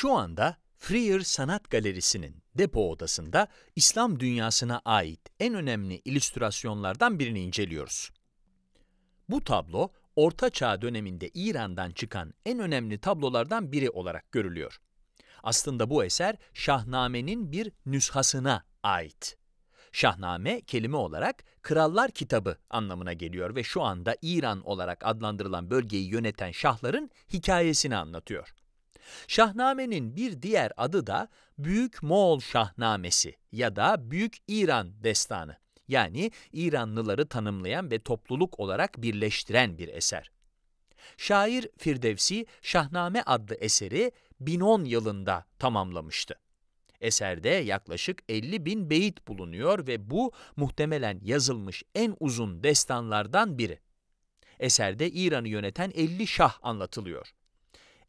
Şu anda Freer Sanat Galerisi'nin depo odasında İslam dünyasına ait en önemli illüstrasyonlardan birini inceliyoruz. Bu tablo, Orta Çağ döneminde İran'dan çıkan en önemli tablolardan biri olarak görülüyor. Aslında bu eser Şahname'nin bir nüshasına ait. Şahname kelime olarak Krallar Kitabı anlamına geliyor ve şu anda İran olarak adlandırılan bölgeyi yöneten şahların hikayesini anlatıyor. Şahnamenin bir diğer adı da Büyük Moğol Şahnamesi ya da Büyük İran Destanı. Yani İranlıları tanımlayan ve topluluk olarak birleştiren bir eser. Şair Firdevsi Şahname adlı eseri 1010 yılında tamamlamıştı. Eserde yaklaşık 50 bin beyit bulunuyor ve bu muhtemelen yazılmış en uzun destanlardan biri. Eserde İran'ı yöneten 50 şah anlatılıyor.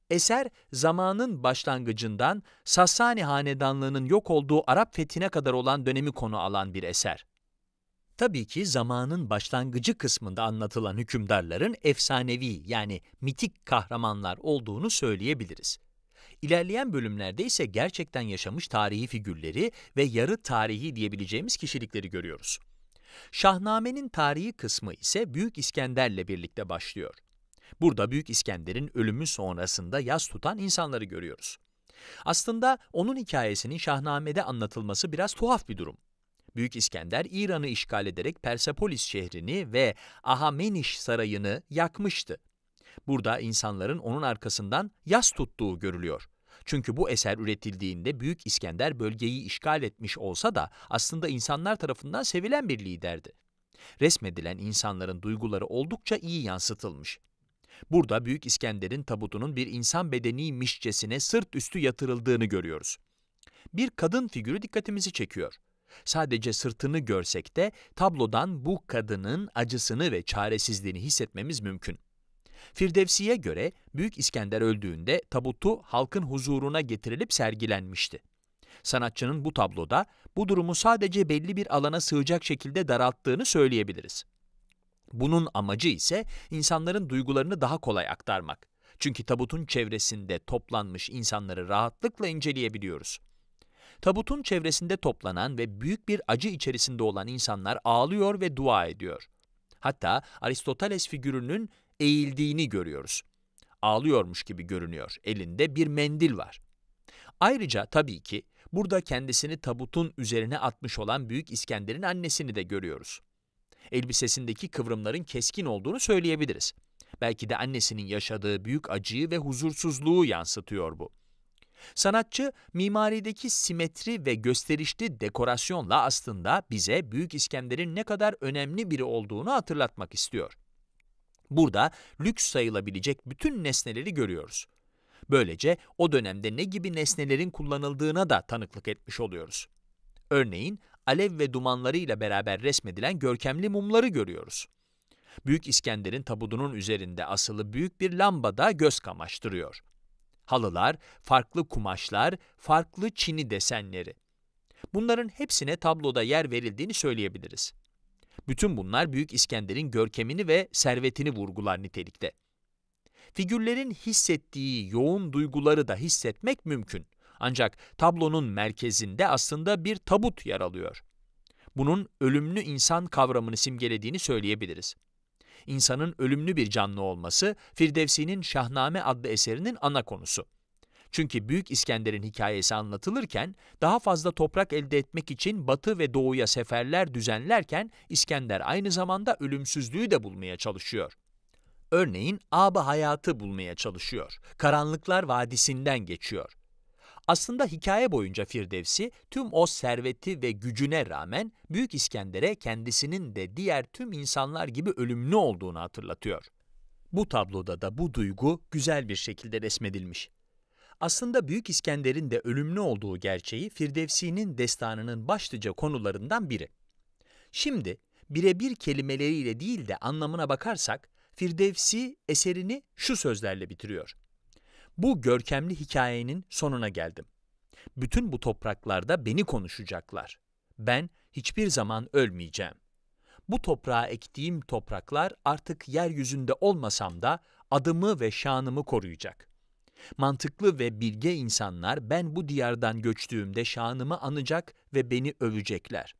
Eser, zamanın başlangıcından Sassani Hanedanlığı'nın yok olduğu Arap fethine kadar olan dönemi konu alan bir eser. Tabii ki zamanın başlangıcı kısmında anlatılan hükümdarların efsanevi yani mitik kahramanlar olduğunu söyleyebiliriz. İlerleyen bölümlerde ise gerçekten yaşamış tarihi figürleri ve yarı tarihi diyebileceğimiz kişilikleri görüyoruz. Şahnamenin tarihi kısmı ise Büyük İskender'le birlikte başlıyor. Burada Büyük İskender'in ölümü sonrasında yaz tutan insanları görüyoruz. Aslında onun hikayesinin Şahname'de anlatılması biraz tuhaf bir durum. Büyük İskender İran'ı işgal ederek Persepolis şehrini ve Ahameniş sarayını yakmıştı. Burada insanların onun arkasından yas tuttuğu görülüyor. Çünkü bu eser üretildiğinde Büyük İskender bölgeyi işgal etmiş olsa da aslında insanlar tarafından sevilen bir liderdi. Resmedilen insanların duyguları oldukça iyi yansıtılmış. Burada Büyük İskender'in tabutunun bir insan bedeniymişçesine sırt üstü yatırıldığını görüyoruz. Bir kadın figürü dikkatimizi çekiyor. Sadece sırtını görsek de tablodan bu kadının acısını ve çaresizliğini hissetmemiz mümkün. Firdevsi'ye göre Büyük İskender öldüğünde tabutu halkın huzuruna getirilip sergilenmişti. Sanatçının bu tabloda bu durumu sadece belli bir alana sığacak şekilde daralttığını söyleyebiliriz. Bunun amacı ise insanların duygularını daha kolay aktarmak. Çünkü tabutun çevresinde toplanmış insanları rahatlıkla inceleyebiliyoruz. Tabutun çevresinde toplanan ve büyük bir acı içerisinde olan insanlar ağlıyor ve dua ediyor. Hatta Aristoteles figürünün eğildiğini görüyoruz. Ağlıyormuş gibi görünüyor. Elinde bir mendil var. Ayrıca tabii ki burada kendisini tabutun üzerine atmış olan Büyük İskender'in annesini de görüyoruz elbisesindeki kıvrımların keskin olduğunu söyleyebiliriz. Belki de annesinin yaşadığı büyük acıyı ve huzursuzluğu yansıtıyor bu. Sanatçı, mimarideki simetri ve gösterişli dekorasyonla aslında bize Büyük İskender'in ne kadar önemli biri olduğunu hatırlatmak istiyor. Burada lüks sayılabilecek bütün nesneleri görüyoruz. Böylece o dönemde ne gibi nesnelerin kullanıldığına da tanıklık etmiş oluyoruz. Örneğin alev ve dumanlarıyla beraber resmedilen görkemli mumları görüyoruz. Büyük İskender'in tabudunun üzerinde asılı büyük bir lamba da göz kamaştırıyor. Halılar, farklı kumaşlar, farklı çini desenleri. Bunların hepsine tabloda yer verildiğini söyleyebiliriz. Bütün bunlar Büyük İskender'in görkemini ve servetini vurgular nitelikte. Figürlerin hissettiği yoğun duyguları da hissetmek mümkün. Ancak tablonun merkezinde aslında bir tabut yer alıyor. Bunun ölümlü insan kavramını simgelediğini söyleyebiliriz. İnsanın ölümlü bir canlı olması Firdevsi'nin Şahname adlı eserinin ana konusu. Çünkü Büyük İskender'in hikayesi anlatılırken daha fazla toprak elde etmek için batı ve doğuya seferler düzenlerken İskender aynı zamanda ölümsüzlüğü de bulmaya çalışıyor. Örneğin Abı Hayat'ı bulmaya çalışıyor. Karanlıklar Vadisi'nden geçiyor. Aslında hikaye boyunca Firdevsi tüm o serveti ve gücüne rağmen Büyük İskender'e kendisinin de diğer tüm insanlar gibi ölümlü olduğunu hatırlatıyor. Bu tabloda da bu duygu güzel bir şekilde resmedilmiş. Aslında Büyük İskender'in de ölümlü olduğu gerçeği Firdevsi'nin destanının başlıca konularından biri. Şimdi birebir kelimeleriyle değil de anlamına bakarsak Firdevsi eserini şu sözlerle bitiriyor. Bu görkemli hikayenin sonuna geldim. Bütün bu topraklarda beni konuşacaklar. Ben hiçbir zaman ölmeyeceğim. Bu toprağa ektiğim topraklar artık yeryüzünde olmasam da adımı ve şanımı koruyacak. Mantıklı ve bilge insanlar ben bu diyardan göçtüğümde şanımı anacak ve beni övecekler.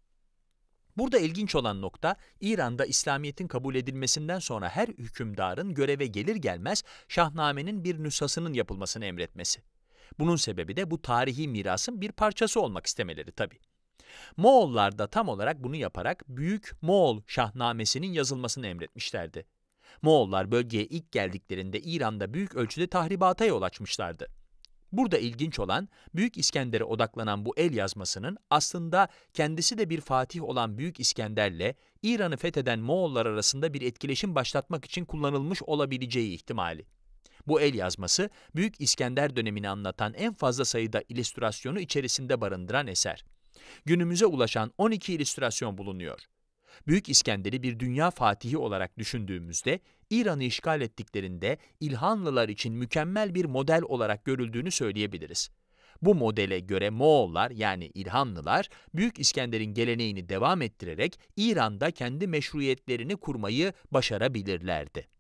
Burada ilginç olan nokta İran'da İslamiyet'in kabul edilmesinden sonra her hükümdarın göreve gelir gelmez şahnamenin bir nüshasının yapılmasını emretmesi. Bunun sebebi de bu tarihi mirasın bir parçası olmak istemeleri tabii. Moğollar da tam olarak bunu yaparak Büyük Moğol Şahnamesi'nin yazılmasını emretmişlerdi. Moğollar bölgeye ilk geldiklerinde İran'da büyük ölçüde tahribata yol açmışlardı. Burada ilginç olan Büyük İskender'e odaklanan bu el yazmasının aslında kendisi de bir fatih olan Büyük İskender'le İran'ı fetheden Moğollar arasında bir etkileşim başlatmak için kullanılmış olabileceği ihtimali. Bu el yazması Büyük İskender dönemini anlatan en fazla sayıda illüstrasyonu içerisinde barındıran eser. Günümüze ulaşan 12 illüstrasyon bulunuyor. Büyük İskender'i bir dünya fatihi olarak düşündüğümüzde İran'ı işgal ettiklerinde İlhanlılar için mükemmel bir model olarak görüldüğünü söyleyebiliriz. Bu modele göre Moğollar yani İlhanlılar Büyük İskender'in geleneğini devam ettirerek İran'da kendi meşruiyetlerini kurmayı başarabilirlerdi.